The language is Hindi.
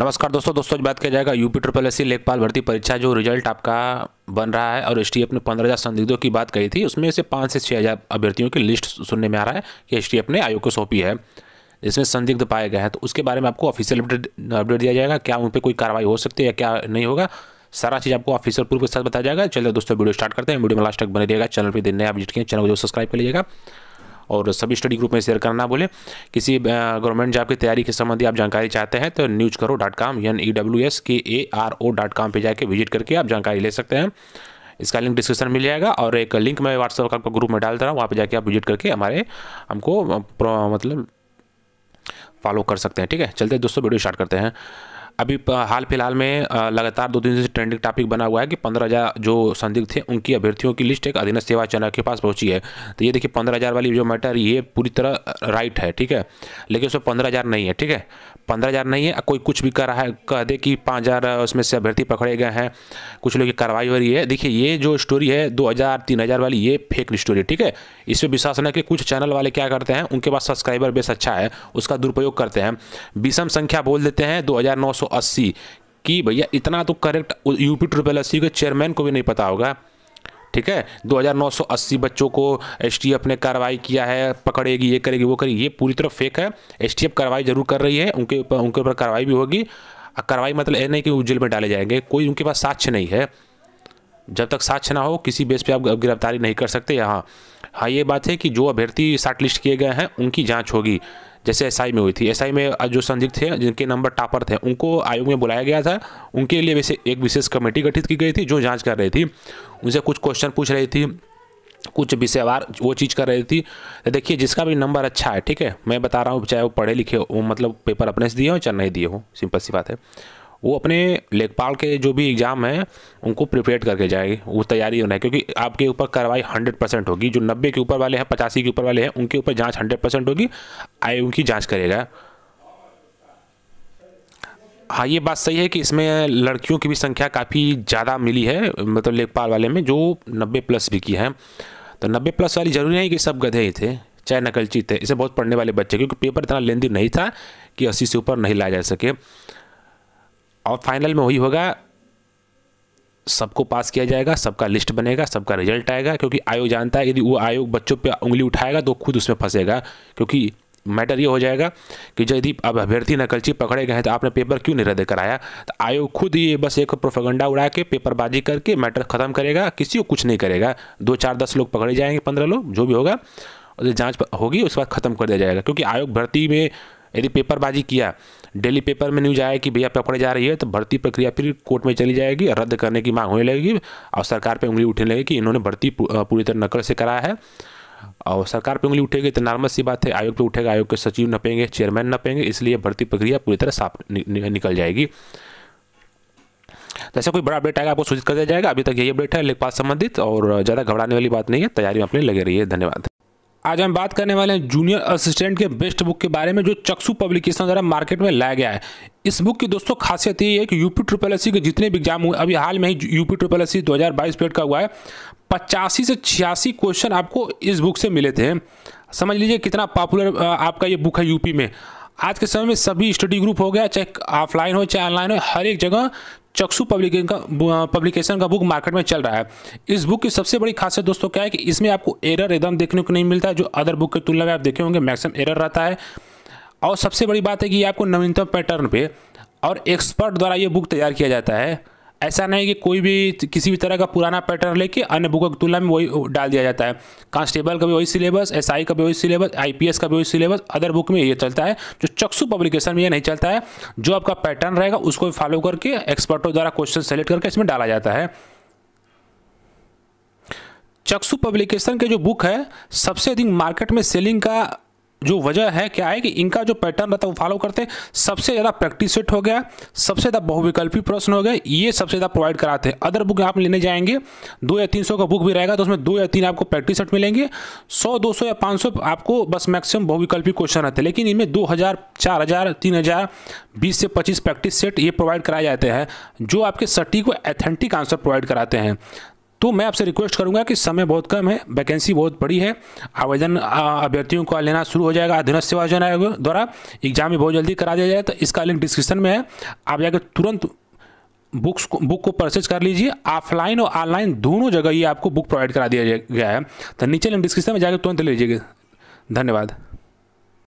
नमस्कार दोस्तों दोस्तों आज बात किया जाएगा यूपी ट्रिपल एस लेखपाल भर्ती परीक्षा जो रिजल्ट आपका बन रहा है और एस ने पंद्रह हज़ार संदिग्धों की बात कही थी उसमें से पाँच से छः हज़ार अभ्यर्थियों की लिस्ट सुनने में आ रहा है कि एस ने आयोग को सौंपी है जिसमें संदिग्ध पाए गए हैं तो उसके बारे में आपको ऑफिशियल अपडेट अपडेट दिया जाएगा क्या उन पर कोई कार्रवाई हो सकती है या क्या नहीं होगा सारा चीज़ आपको ऑफिसर प्रूफ के साथ बताया जाएगा चलिए दोस्तों वीडियो स्टार्ट करते हैं वीडियो में लास्ट तक बने रहिएगा चैनल पर देने आप विजिट किए चैनल को जो सब्सक्राइब कर लीजिएगा और सभी स्टडी ग्रुप में शेयर करना बोले किसी गवर्नमेंट जॉब की तैयारी के संबंधी आप जानकारी चाहते हैं तो न्यूज करो dot com N E W S K A R O dot com पर जाकर विजिट करके आप जानकारी ले सकते हैं इसका लिंक डिस्क्रिप्शन मिल जाएगा और एक लिंक मैं व्हाट्सएप का आपका ग्रुप में डाल दे रहा हूँ वहाँ पर जाके आप विजिट करके हमारे हमको मतलब फॉलो कर सकते हैं ठीक है चलते दोस्तों वीडियो स्टार्ट करते हैं अभी हाल फिलहाल में लगातार दो दिन से ट्रेंडिंग टॉपिक बना हुआ है कि पंद्रह हज़ार जो संदिग्ध थे उनकी अभ्यर्थियों की लिस्ट एक अधीन सेवा चैनल के पास पहुंची है तो ये देखिए पंद्रह हज़ार वाली जो मैटर ये पूरी तरह राइट है ठीक है लेकिन उसमें पंद्रह हज़ार नहीं है ठीक है पंद्रह हज़ार नहीं है कोई कुछ भी कर रहा है कह दे कि पाँच हज़ार उसमें से अभ्यर्थी पकड़े गए हैं कुछ लोग की कार्रवाई हो रही है देखिए ये जो स्टोरी है दो हज़ार तीन हज़ार वाली ये फेक स्टोरी ठीक है इस पर विश्वास न कि कुछ चैनल वाले क्या करते हैं उनके पास सब्सक्राइबर बेस अच्छा है उसका दुरुपयोग करते हैं विषम संख्या बोल देते हैं दो हज़ार नौ सौ अस्सी कि भैया इतना तो करेक्ट यूपी ट्रिपल एस के चेयरमैन को भी नहीं पता होगा ठीक है 2980 बच्चों को एसटीएफ ने कार्रवाई किया है पकड़ेगी ये करेगी वो करेगी ये पूरी तरह फेक है एसटीएफ कार्रवाई जरूर कर रही है उनके ऊपर उनके ऊपर कार्रवाई भी होगी कार्रवाई मतलब ये नहीं कि वो जेल में डाले जाएंगे कोई उनके पास साक्ष्य नहीं है जब तक साक्ष्य ना हो किसी बेस पर आप गिरफ्तारी नहीं कर सकते यहाँ हाँ ये बात है कि जो अभ्यर्थी शार्ट लिस्ट किए गए हैं उनकी जाँच होगी जैसे एसआई में हुई थी एसआई में जो संदिग्ध थे जिनके नंबर टापर थे उनको आयोग में बुलाया गया था उनके लिए वैसे एक विशेष कमेटी गठित की गई थी जो जाँच कर रही थी उनसे कुछ क्वेश्चन पूछ रही थी कुछ विषयवार वो चीज़ कर रही थी तो देखिए जिसका भी नंबर अच्छा है ठीक है मैं बता रहा हूँ चाहे वो पढ़े लिखे हो मतलब पेपर अपने से दिए हो चाहे नहीं दिए हो सिंपल सी बात है वो अपने लेखपाल के जो भी एग्ज़ाम हैं उनको प्रिपेयर करके जाएगी वो तैयारी होना है क्योंकि आपके ऊपर कार्रवाई हंड्रेड परसेंट होगी जो नब्बे के ऊपर वाले हैं पचासी के ऊपर वाले हैं उनके ऊपर जांच हंड्रेड परसेंट होगी आयोग उनकी जांच करेगा हाँ ये बात सही है कि इसमें लड़कियों की भी संख्या काफ़ी ज़्यादा मिली है मतलब लेखपाल वाले में जो नब्बे प्लस भी की है तो नब्बे प्लस वाली जरूरी नहीं कि सब गधे ही थे चाहे नकलची थे इसे बहुत पढ़ने वाले बच्चे क्योंकि पेपर इतना लेंदी नहीं था कि अस्सी से ऊपर नहीं लाया जा सके और फाइनल में वही होगा सबको पास किया जाएगा सबका लिस्ट बनेगा सबका रिजल्ट आएगा क्योंकि आयोग जानता है यदि वो आयोग बच्चों पे उंगली उठाएगा तो खुद उसमें फंसेगा क्योंकि मैटर ये हो जाएगा कि यदि अब अभ्यर्थी नकलची पकड़े गए हैं तो आपने पेपर क्यों नहीं रद्द कराया तो आयोग खुद ये बस एक प्रोफेगेंडा उड़ा के पेपरबाजी करके मैटर ख़त्म करेगा किसी को कुछ नहीं करेगा दो चार दस लोग पकड़े जाएंगे पंद्रह लोग जो भी होगा और जाँच होगी उसके बाद ख़त्म कर दिया जाएगा क्योंकि आयोग भर्ती में यदि पेपरबाजी किया डेली पेपर में न्यूज आया कि भैया पकड़े जा रही है तो भर्ती प्रक्रिया फिर कोर्ट में चली जाएगी रद्द करने की मांग होने लगेगी और सरकार पर उंगली उठने लगेगी कि इन्होंने भर्ती पूरी तरह नकल से कराया है और सरकार पे उंगली उठेगी तो नॉर्मल सी बात है आयोग पे उठेगा आयोग के सचिव नपेंगे चेयरमैन नपेंगे इसलिए भर्ती प्रक्रिया पूरी तरह साफ निकल जाएगी जैसे तो कोई बड़ा अपडेट आएगा आपको सूचित कर दिया जाएगा अभी तक यही अपडेट है लेखपाल संबंधित और ज़्यादा घबराने वाली बात नहीं है तैयारी में अपने लगे रही है धन्यवाद आज हम बात करने वाले हैं जूनियर असिस्टेंट के बेस्ट बुक के बारे में जो चक्षु पब्लिकेशन द्वारा मार्केट में लाया गया है इस बुक की दोस्तों खासियत ये है कि यूपी ट्रिपल एस के जितने भी एग्जाम हुए अभी हाल में ही यूपी ट्रिपल एस दो हज़ार बाईस का हुआ है पचासी से छियासी क्वेश्चन आपको इस बुक से मिले थे समझ लीजिए कितना पॉपुलर आपका ये बुक है यूपी में आज के समय में सभी स्टडी ग्रुप हो गया चाहे ऑफलाइन हो चाहे ऑनलाइन हो हर एक जगह चक्षु पब्लिकेशन का पब्लिकेशन का बुक मार्केट में चल रहा है इस बुक की सबसे बड़ी खासियत दोस्तों क्या है कि इसमें आपको एरर एकदम देखने को नहीं मिलता है जो अदर बुक की तुलना में आप देखे होंगे मैक्सिमम एरर रहता है और सबसे बड़ी बात है कि आपको नवीनतम पैटर्न पे और एक्सपर्ट द्वारा ये बुक तैयार किया जाता है ऐसा नहीं कि कोई भी किसी भी तरह का पुराना पैटर्न लेके अन्य बुक की तुलना में वही डाल दिया जाता है कांस्टेबल का भी वही सिलेबस एस का भी वही सिलेबस आई का भी वही सिलेबस अदर बुक में ये चलता है जो चक्सु पब्लिकेशन में ये नहीं चलता है जो आपका पैटर्न रहेगा उसको फॉलो करके एक्सपर्टों द्वारा क्वेश्चन सेलेक्ट करके इसमें डाला जाता है चक्सु पब्लिकेशन के जो बुक है सबसे अधिक मार्केट में सेलिंग का जो वजह है क्या है कि इनका जो पैटर्न रहता है वो फॉलो करते हैं सबसे ज़्यादा प्रैक्टिस सेट हो गया सबसे ज़्यादा बहुविकल्पी प्रश्न हो गए ये सबसे ज़्यादा प्रोवाइड कराते हैं अदर बुक आप लेने जाएंगे दो या तीन सौ का बुक भी रहेगा तो उसमें दो या तीन आपको प्रैक्टिस सेट मिलेंगे सौ दो सौ या पाँच सौ आपको बस मैक्सिमम बहुविकल्पी क्वेश्चन रहते हैं लेकिन इनमें दो हज़ार चार हज़ार तीन हज़ार बीस से पच्चीस प्रैक्टिस सेट ये प्रोवाइड कराए जाते हैं जो आपके सटीक व एथेंटिक आंसर प्रोवाइड कराते हैं तो मैं आपसे रिक्वेस्ट करूंगा कि समय बहुत कम है वैकेंसी बहुत बड़ी है आवेदन अभ्यर्थियों का लेना शुरू हो जाएगा अधीन सेवा योजना आयोग द्वारा एग्जाम भी बहुत जल्दी करा दिया जाए तो इसका लिंक डिस्क्रिप्शन में है आप जाकर तुरंत बुक्स को बुक को परचेज कर लीजिए ऑफलाइन और ऑनलाइन दोनों जगह ही आपको बुक प्रोवाइड करा दिया गया है तो नीचे लिंक डिस्क्रिप्शन में जाकर तुरंत ले लीजिएगा धन्यवाद